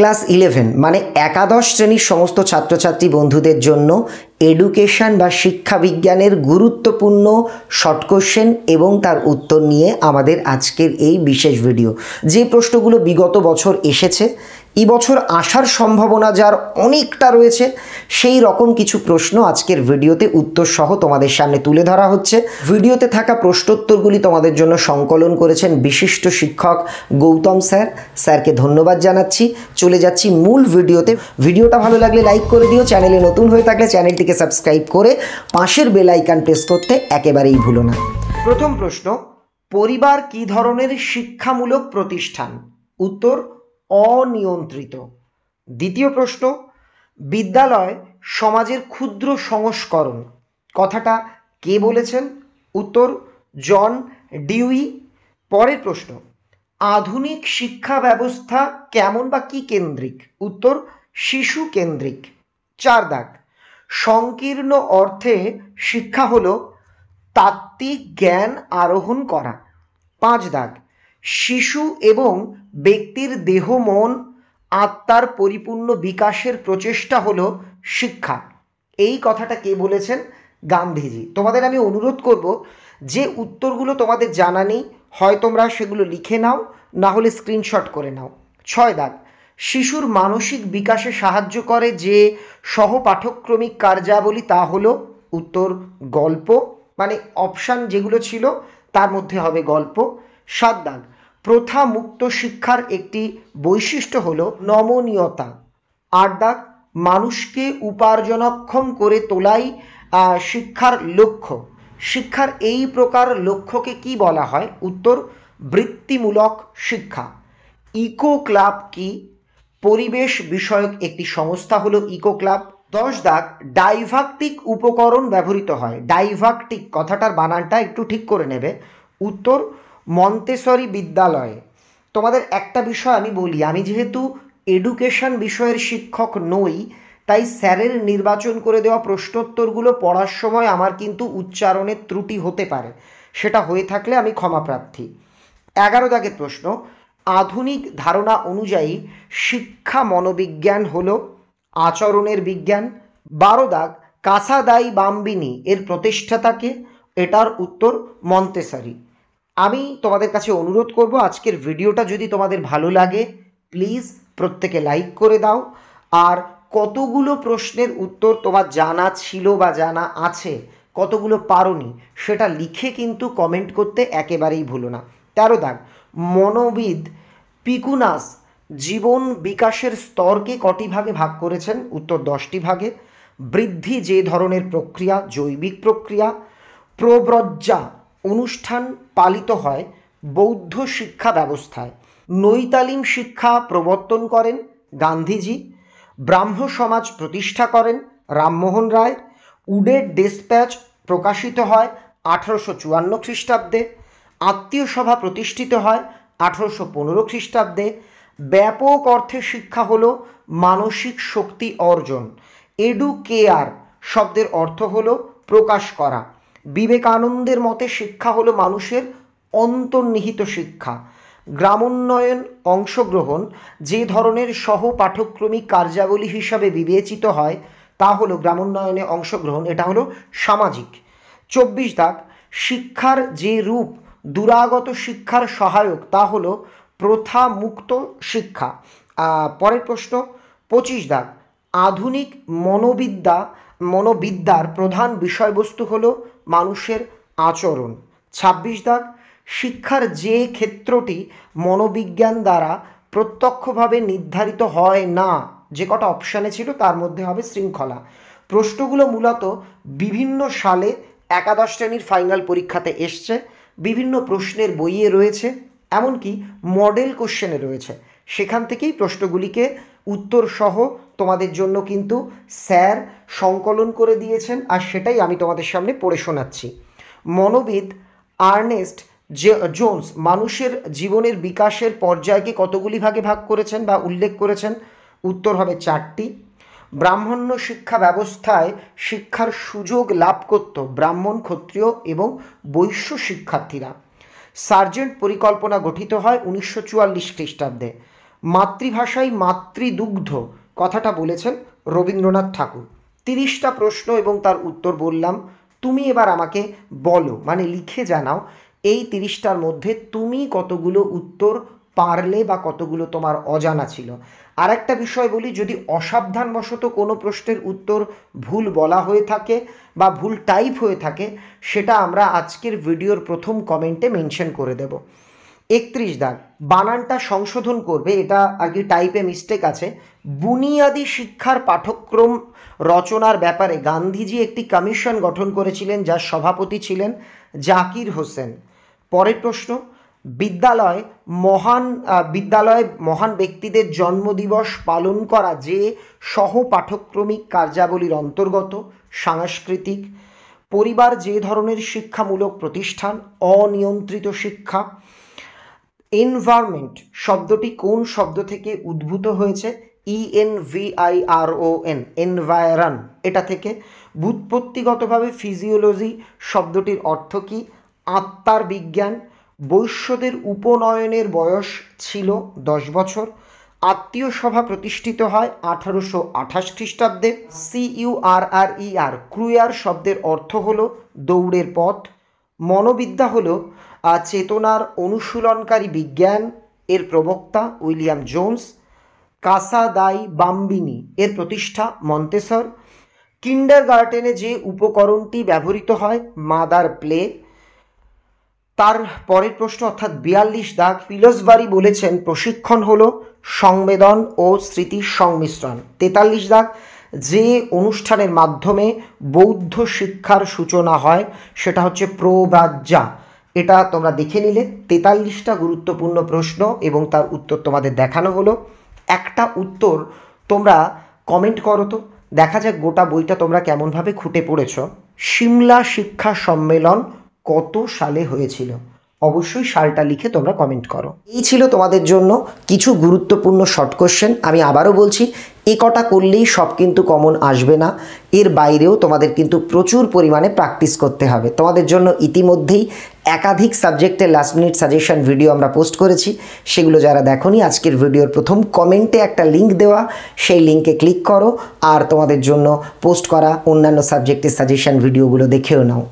class eleven মানে একাদশ শ্রেণীর সমস্ত ছাত্রছাত্রী বন্ধুদের জন্য এডুকেশন বা শিক্ষা বিজ্ঞানের গুরুত্বপূর্ণ শর্ট কোশ্চেন এবং তার উত্তর নিয়ে আমাদের আজকের এই বিশেষ ভিডিও যে প্রশ্নগুলো বিগত বছর এসেছে এবছর আসার সম্ভাবনা যার অনেকটা রয়েছে সেই রকম কিছু প্রশ্ন আজকের ভিডিওতে উত্তর সহ তোমাদের সামনে তুলে ধরা হচ্ছে ভিডিওতে থাকা প্রশ্নোত্তরগুলি তোমাদের জন্য সংকলন করেছেন বিশিষ্ট শিক্ষক গৌতম স্যার স্যারকে ধন্যবাদ জানাচ্ছি চলে যাচ্ছি মূল ভিডিওতে ভিডিওটা ভালো লাগলে লাইক করে দিও চ্যানেলে নতুন হয়ে থাকলে চ্যানেলটিকে সাবস্ক্রাইব করে পাশের বেলাইকান প্রেস করতে একেবারেই ভুলো না প্রথম প্রশ্ন পরিবার কি ধরনের শিক্ষামূলক প্রতিষ্ঠান উত্তর অনিয়ন্ত্রিত দ্বিতীয় প্রশ্ন বিদ্যালয় সমাজের ক্ষুদ্র সংস্করণ কথাটা কে বলেছেন উত্তর জন ডিউই পরের প্রশ্ন আধুনিক শিক্ষা ব্যবস্থা কেমন বা কী কেন্দ্রিক উত্তর শিশু কেন্দ্রিক চার দাগ সংকীর্ণ অর্থে শিক্ষা হল তাত্ত্বিক জ্ঞান আরোহণ করা পাঁচ দাগ শিশু এবং ব্যক্তির দেহ মন আত্মার পরিপূর্ণ বিকাশের প্রচেষ্টা হলো শিক্ষা এই কথাটা কে বলেছেন গান্ধীজি তোমাদের আমি অনুরোধ করব যে উত্তরগুলো তোমাদের জানা নেই হয় তোমরা সেগুলো লিখে নাও না হলে স্ক্রিনশট করে নাও ছয় দাগ শিশুর মানসিক বিকাশে সাহায্য করে যে সহপাঠক্রমিক কার্যাবলী তা হল উত্তর গল্প মানে অপশান যেগুলো ছিল তার মধ্যে হবে গল্প সাত দাগ প্রথা মুক্ত শিক্ষার একটি বৈশিষ্ট্য হল নমনীয়তা আট দাগ মানুষকে উপার্জনক্ষম করে তোলাই শিক্ষার লক্ষ্য শিক্ষার এই প্রকার লক্ষ্যকে কি বলা হয় উত্তর বৃত্তিমূলক শিক্ষা ইকো ক্লাব কি পরিবেশ বিষয়ক একটি সংস্থা হলো ইকো ক্লাব দশ দাগ ডাইভাকটিক উপকরণ ব্যবহৃত হয় ডাইভাকটিক কথাটার বানানটা একটু ঠিক করে নেবে উত্তর মন্তেশ্বরী বিদ্যালয়ে তোমাদের একটা বিষয় আমি বলি আমি যেহেতু এডুকেশন বিষয়ের শিক্ষক নই তাই স্যারের নির্বাচন করে দেওয়া প্রশ্নোত্তরগুলো পড়ার সময় আমার কিন্তু উচ্চারণের ত্রুটি হতে পারে সেটা হয়ে থাকলে আমি ক্ষমাপ্রার্থী এগারো দাগের প্রশ্ন আধুনিক ধারণা অনুযায়ী শিক্ষা মনোবিজ্ঞান হল আচরণের বিজ্ঞান বারো দাগ কাসাদাই বাম্বিনী এর প্রতিষ্ঠাতাকে এটার উত্তর মন্তেসারি আমি তোমাদের কাছে অনুরোধ করব আজকের ভিডিওটা যদি তোমাদের ভালো লাগে প্লিজ প্রত্যেকে লাইক করে দাও আর কতগুলো প্রশ্নের উত্তর তোমার জানা ছিল বা জানা আছে কতগুলো পারোনি সেটা লিখে কিন্তু কমেন্ট করতে একেবারেই ভুলো না তেরো দাগ মনোবিদ পিকুনাস জীবন বিকাশের স্তরকে কটি ভাগে ভাগ করেছেন উত্তর দশটি ভাগে বৃদ্ধি যে ধরনের প্রক্রিয়া জৈবিক প্রক্রিয়া প্রব্রজ্জা অনুষ্ঠান পালিত হয় বৌদ্ধ শিক্ষা ব্যবস্থায় নৈতালিম শিক্ষা প্রবর্তন করেন গান্ধীজি ব্রাহ্ম সমাজ প্রতিষ্ঠা করেন রামমোহন রায় উডের ডেসপ্যাচ প্রকাশিত হয় আঠারোশো চুয়ান্ন খ্রিস্টাব্দে আত্মীয় সভা প্রতিষ্ঠিত হয় আঠারোশো পনেরো খ্রিস্টাব্দে ব্যাপক অর্থে শিক্ষা হল মানসিক শক্তি অর্জন এডু কেয়ার শব্দের অর্থ হল প্রকাশ করা বিবেকানন্দের মতে শিক্ষা হলো মানুষের অন্তর্নিহিত শিক্ষা গ্রামোন্নয়ন অংশগ্রহণ যে ধরনের সহ পাঠক্রমিক কার্যাবলী হিসাবে বিবেচিত হয় তা হলো গ্রামোন্নয়নে অংশগ্রহণ এটা হলো সামাজিক চব্বিশ দাগ শিক্ষার যে রূপ দুরাগত শিক্ষার সহায়ক তা হলো প্রথা মুক্ত শিক্ষা পরের প্রশ্ন পঁচিশ দাগ আধুনিক মনোবিদ্যা মনোবিদ্যার প্রধান বিষয়বস্তু হলো মানুষের আচরণ ২৬ দাগ শিক্ষার যে ক্ষেত্রটি মনোবিজ্ঞান দ্বারা প্রত্যক্ষভাবে নির্ধারিত হয় না যে কটা অপশানে ছিল তার মধ্যে হবে শৃঙ্খলা প্রশ্নগুলো মূলত বিভিন্ন সালে একাদশ শ্রেণীর ফাইনাল পরীক্ষাতে এসছে বিভিন্ন প্রশ্নের বইয়ে রয়েছে এমনকি মডেল কোশ্চেনে রয়েছে সেখান থেকেই প্রশ্নগুলিকে উত্তরসহ তোমাদের জন্য কিন্তু স্যার সংকলন করে দিয়েছেন আর সেটাই আমি তোমাদের সামনে পড়ে শোনাচ্ছি মনোবিদ আর্নেস্ট যে জোন্স মানুষের জীবনের বিকাশের পর্যায়কে কতগুলি ভাগে ভাগ করেছেন বা উল্লেখ করেছেন উত্তর হবে চারটি ব্রাহ্মণ্য শিক্ষা ব্যবস্থায় শিক্ষার সুযোগ লাভ করত ব্রাহ্মণ ক্ষত্রিয় এবং বৈশ্য শিক্ষার্থীরা সার্জেন্ট পরিকল্পনা গঠিত হয় উনিশশো চুয়াল্লিশ খ্রিস্টাব্দে মাতৃভাষাই মাতৃদুগ্ধ কথাটা বলেছেন রবীন্দ্রনাথ ঠাকুর তিরিশটা প্রশ্ন এবং তার উত্তর বললাম তুমি এবার আমাকে বলো মানে লিখে জানাও এই তিরিশটার মধ্যে তুমি কতগুলো উত্তর পারলে বা কতগুলো তোমার অজানা ছিল আর একটা বিষয় বলি যদি অসাবধানবশত কোনো প্রশ্নের উত্তর ভুল বলা হয়ে থাকে বা ভুল টাইপ হয়ে থাকে সেটা আমরা আজকের ভিডিওর প্রথম কমেন্টে মেনশন করে দেবো একত্রিশ দাগ বানানটা সংশোধন করবে এটা আর কি টাইপে মিস্টেক আছে বুনিয়াদি শিক্ষার পাঠ্যক্রম রচনার ব্যাপারে গান্ধীজি একটি কমিশন গঠন করেছিলেন যার সভাপতি ছিলেন জাকির হোসেন পরের প্রশ্ন বিদ্যালয় মহান বিদ্যালয়ে মহান ব্যক্তিদের জন্মদিবস পালন করা যে সহ পাঠক্রমিক কার্যাবলীর অন্তর্গত সাংস্কৃতিক পরিবার যে ধরনের শিক্ষামূলক প্রতিষ্ঠান অনিয়ন্ত্রিত শিক্ষা এনভায়রনমেন্ট শব্দটি কোন শব্দ থেকে উদ্ভূত হয়েছে ইএনভিআইআরওএন ভিআইআরও এন এনভায়রন এটা থেকে বুৎপত্তিগতভাবে ফিজিওলজি শব্দটির অর্থ কী আত্মার বিজ্ঞান বৈশ্যদের উপনয়নের বয়স ছিল দশ বছর আত্মীয় সভা প্রতিষ্ঠিত হয় আঠারোশো আঠাশ খ্রিস্টাব্দে সিইউআরআরইআর e ক্রুয়ার শব্দের অর্থ হল দৌড়ের পথ মনোবিদ্যা হল চেতনার অনুশীলনকারী বিজ্ঞান এর প্রবক্তা উইলিয়াম জোন্স কাসা দাই বাম্বিনি এর প্রতিষ্ঠা মন্তেসর কিন্ডার গার্টেনে যে উপকরণটি ব্যবহৃত হয় মাদার প্লে তার পরের প্রশ্ন অর্থাৎ বিয়াল্লিশ দাগ পিলসবারি বলেছেন প্রশিক্ষণ হলো সংবেদন ও স্মৃতির সংমিশ্রণ তেতাল্লিশ দাগ যে অনুষ্ঠানের মাধ্যমে বৌদ্ধ শিক্ষার সূচনা হয় সেটা হচ্ছে প্রব্রাজ্যা এটা তোমরা দেখে নিলে তেতাল্লিশটা গুরুত্বপূর্ণ প্রশ্ন এবং তার উত্তর তোমাদের দেখানো হলো একটা উত্তর তোমরা কমেন্ট করো তো দেখা যাক গোটা বইটা তোমরা কেমনভাবে খুঁটে পড়েছ সিমলা শিক্ষা সম্মেলন কত সালে হয়েছিল অবশ্যই সালটা লিখে তোমরা কমেন্ট করো এই ছিল তোমাদের জন্য কিছু গুরুত্বপূর্ণ শর্ট কোশ্চেন আমি আবারও বলছি এ কটা করলেই সব কিন্তু কমন আসবে না এর বাইরেও তোমাদের কিন্তু প্রচুর পরিমাণে প্র্যাকটিস করতে হবে তোমাদের জন্য ইতিমধ্যেই একাধিক সাবজেক্টে লাস্ট মিনিট সাজেশন ভিডিও আমরা পোস্ট করেছি সেগুলো যারা দেখনি আজকের ভিডিওর প্রথম কমেন্টে একটা লিঙ্ক দেওয়া সেই লিঙ্কে ক্লিক করো আর তোমাদের জন্য পোস্ট করা অন্যান্য সাবজেক্টের সাজেশন ভিডিওগুলো দেখেও নাও